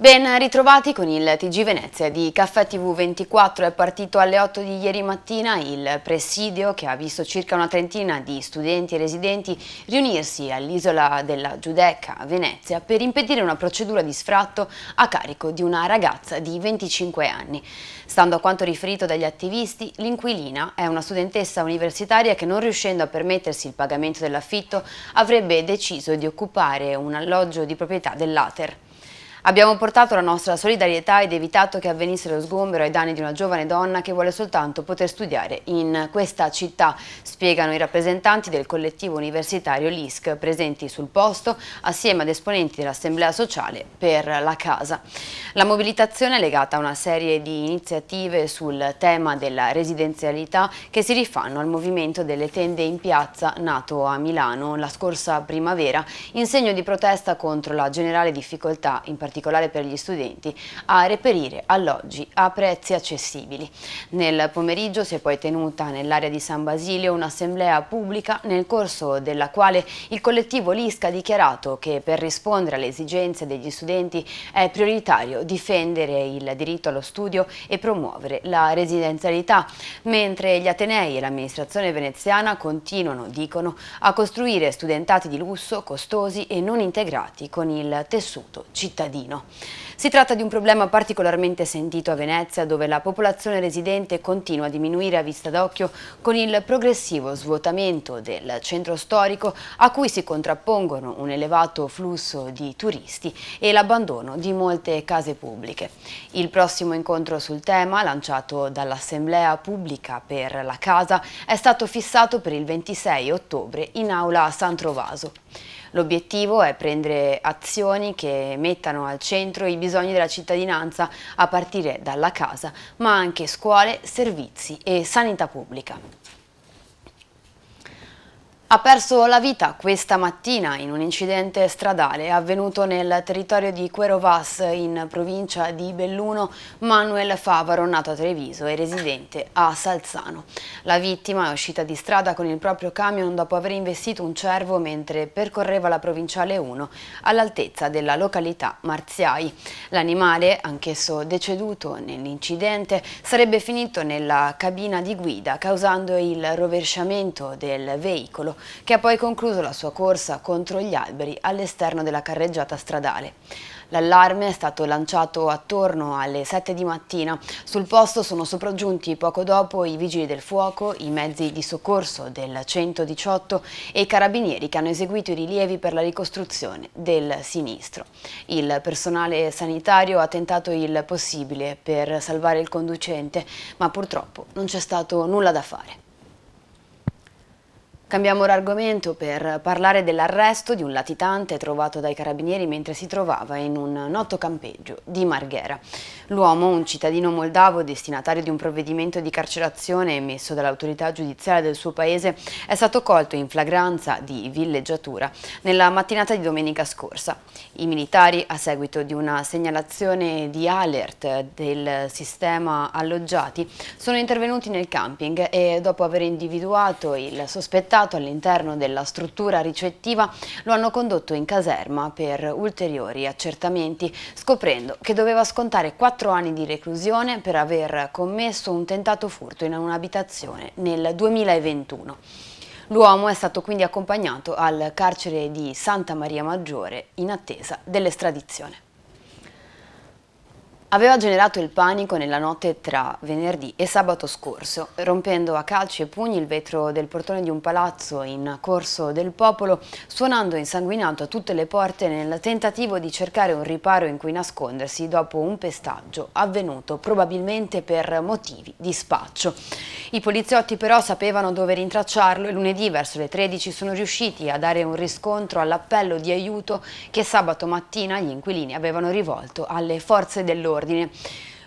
Ben ritrovati con il TG Venezia di Caffè TV 24 è partito alle 8 di ieri mattina il presidio che ha visto circa una trentina di studenti e residenti riunirsi all'isola della Giudecca a Venezia per impedire una procedura di sfratto a carico di una ragazza di 25 anni. Stando a quanto riferito dagli attivisti, l'inquilina è una studentessa universitaria che non riuscendo a permettersi il pagamento dell'affitto avrebbe deciso di occupare un alloggio di proprietà dell'Ater. Abbiamo portato la nostra solidarietà ed evitato che avvenisse lo sgombero ai danni di una giovane donna che vuole soltanto poter studiare in questa città, spiegano i rappresentanti del collettivo universitario LISC presenti sul posto assieme ad esponenti dell'Assemblea Sociale per la Casa. La mobilitazione è legata a una serie di iniziative sul tema della residenzialità che si rifanno al movimento delle tende in piazza nato a Milano la scorsa primavera in segno di protesta contro la generale difficoltà in particolare particolare per gli studenti, a reperire alloggi a prezzi accessibili. Nel pomeriggio si è poi tenuta nell'area di San Basilio un'assemblea pubblica nel corso della quale il collettivo Lisca ha dichiarato che per rispondere alle esigenze degli studenti è prioritario difendere il diritto allo studio e promuovere la residenzialità, mentre gli Atenei e l'amministrazione veneziana continuano, dicono, a costruire studentati di lusso costosi e non integrati con il tessuto cittadino cittadino. Si tratta di un problema particolarmente sentito a Venezia dove la popolazione residente continua a diminuire a vista d'occhio con il progressivo svuotamento del centro storico a cui si contrappongono un elevato flusso di turisti e l'abbandono di molte case pubbliche. Il prossimo incontro sul tema, lanciato dall'Assemblea Pubblica per la Casa, è stato fissato per il 26 ottobre in aula a San Trovaso. L'obiettivo è prendere azioni che mettano al centro i bisogni della cittadinanza a partire dalla casa, ma anche scuole, servizi e sanità pubblica. Ha perso la vita questa mattina in un incidente stradale avvenuto nel territorio di Querovas in provincia di Belluno Manuel Favaro, nato a Treviso e residente a Salzano. La vittima è uscita di strada con il proprio camion dopo aver investito un cervo mentre percorreva la provinciale 1 all'altezza della località Marziai. L'animale, anch'esso deceduto nell'incidente, sarebbe finito nella cabina di guida causando il rovesciamento del veicolo che ha poi concluso la sua corsa contro gli alberi all'esterno della carreggiata stradale. L'allarme è stato lanciato attorno alle 7 di mattina. Sul posto sono sopraggiunti poco dopo i vigili del fuoco, i mezzi di soccorso del 118 e i carabinieri che hanno eseguito i rilievi per la ricostruzione del sinistro. Il personale sanitario ha tentato il possibile per salvare il conducente, ma purtroppo non c'è stato nulla da fare. Cambiamo argomento per parlare dell'arresto di un latitante trovato dai carabinieri mentre si trovava in un noto campeggio di Marghera. L'uomo, un cittadino moldavo destinatario di un provvedimento di carcerazione emesso dall'autorità giudiziaria del suo paese, è stato colto in flagranza di villeggiatura nella mattinata di domenica scorsa. I militari, a seguito di una segnalazione di alert del sistema alloggiati, sono intervenuti nel camping e dopo aver individuato il sospettato Stato all'interno della struttura ricettiva lo hanno condotto in caserma per ulteriori accertamenti, scoprendo che doveva scontare quattro anni di reclusione per aver commesso un tentato furto in un'abitazione nel 2021. L'uomo è stato quindi accompagnato al carcere di Santa Maria Maggiore in attesa dell'estradizione aveva generato il panico nella notte tra venerdì e sabato scorso, rompendo a calci e pugni il vetro del portone di un palazzo in Corso del Popolo, suonando insanguinato a tutte le porte nel tentativo di cercare un riparo in cui nascondersi dopo un pestaggio avvenuto probabilmente per motivi di spaccio. I poliziotti però sapevano dove rintracciarlo e lunedì verso le 13 sono riusciti a dare un riscontro all'appello di aiuto che sabato mattina gli inquilini avevano rivolto alle forze dell'ordine dell'ordine.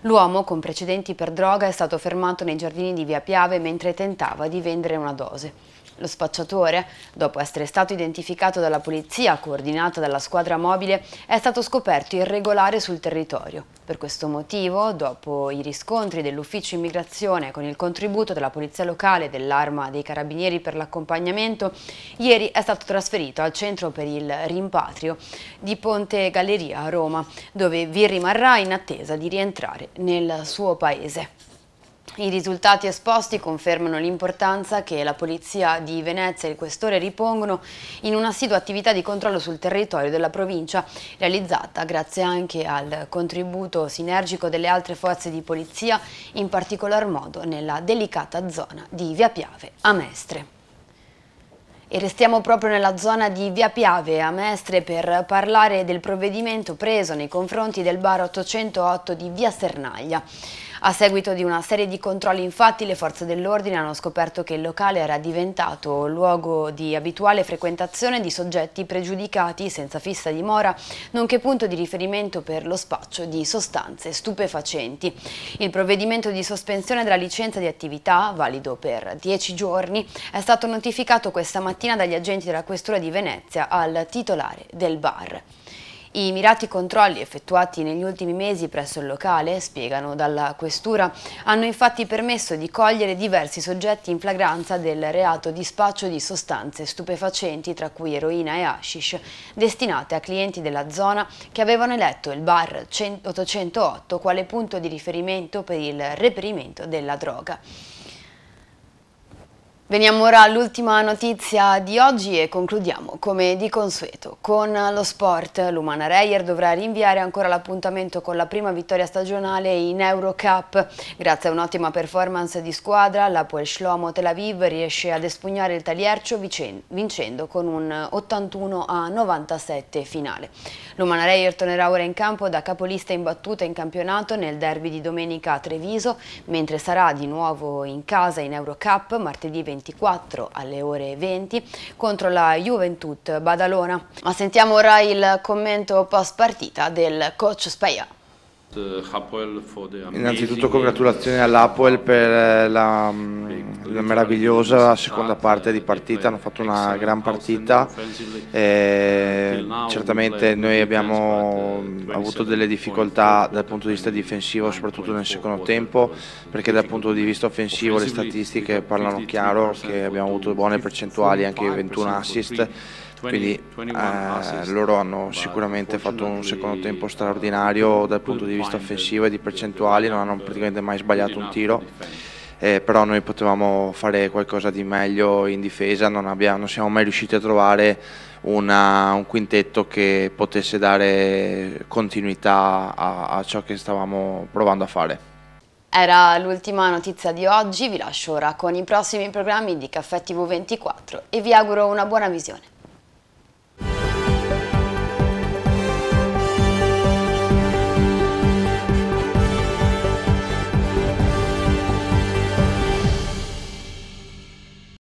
L'uomo, con precedenti per droga, è stato fermato nei giardini di Via Piave mentre tentava di vendere una dose. Lo spacciatore, dopo essere stato identificato dalla polizia coordinata dalla squadra mobile, è stato scoperto irregolare sul territorio. Per questo motivo, dopo i riscontri dell'ufficio immigrazione con il contributo della polizia locale e dell'arma dei carabinieri per l'accompagnamento, ieri è stato trasferito al centro per il rimpatrio di Ponte Galleria a Roma, dove vi rimarrà in attesa di rientrare nel suo paese. I risultati esposti confermano l'importanza che la Polizia di Venezia e il Questore ripongono in un'assidua attività di controllo sul territorio della provincia, realizzata grazie anche al contributo sinergico delle altre forze di polizia, in particolar modo nella delicata zona di Via Piave a Mestre. E restiamo proprio nella zona di Via Piave a Mestre per parlare del provvedimento preso nei confronti del bar 808 di Via Sernaglia. A seguito di una serie di controlli infatti le forze dell'ordine hanno scoperto che il locale era diventato luogo di abituale frequentazione di soggetti pregiudicati senza fissa dimora, nonché punto di riferimento per lo spaccio di sostanze stupefacenti. Il provvedimento di sospensione della licenza di attività, valido per 10 giorni, è stato notificato questa mattina mattina dagli agenti della Questura di Venezia al titolare del bar. I mirati controlli effettuati negli ultimi mesi presso il locale, spiegano dalla Questura, hanno infatti permesso di cogliere diversi soggetti in flagranza del reato di spaccio di sostanze stupefacenti, tra cui eroina e hashish, destinate a clienti della zona che avevano eletto il bar 808 quale punto di riferimento per il reperimento della droga. Veniamo ora all'ultima notizia di oggi e concludiamo come di consueto con lo sport. L'Umana Reyer dovrà rinviare ancora l'appuntamento con la prima vittoria stagionale in Eurocup. Grazie a un'ottima performance di squadra, la Shlomo Tel Aviv riesce ad espugnare il Taliercio vincendo con un 81 a 97 finale. L'Umana Reyer tornerà ora in campo da capolista imbattuta in campionato nel derby di domenica a Treviso, mentre sarà di nuovo in casa in Eurocup martedì 20 24 alle ore 20 contro la Juventud Badalona. Ma sentiamo ora il commento post partita del coach Speia. Eh, Innanzitutto congratulazioni all'Apoel per eh, la, mm, la, meravigliosa seconda parte di partita, hanno fatto una gran partita, e eh, certamente noi abbiamo avuto delle difficoltà dal punto di vista difensivo soprattutto nel secondo tempo perché dal punto di vista offensivo le statistiche parlano chiaro che abbiamo avuto buone percentuali anche 21 assist quindi eh, loro hanno sicuramente fatto un secondo tempo straordinario dal punto di vista offensivo e di percentuali, non hanno praticamente mai sbagliato un tiro, eh, però noi potevamo fare qualcosa di meglio in difesa, non, abbiamo, non siamo mai riusciti a trovare una, un quintetto che potesse dare continuità a, a ciò che stavamo provando a fare. Era l'ultima notizia di oggi, vi lascio ora con i prossimi programmi di Caffè TV24 e vi auguro una buona visione.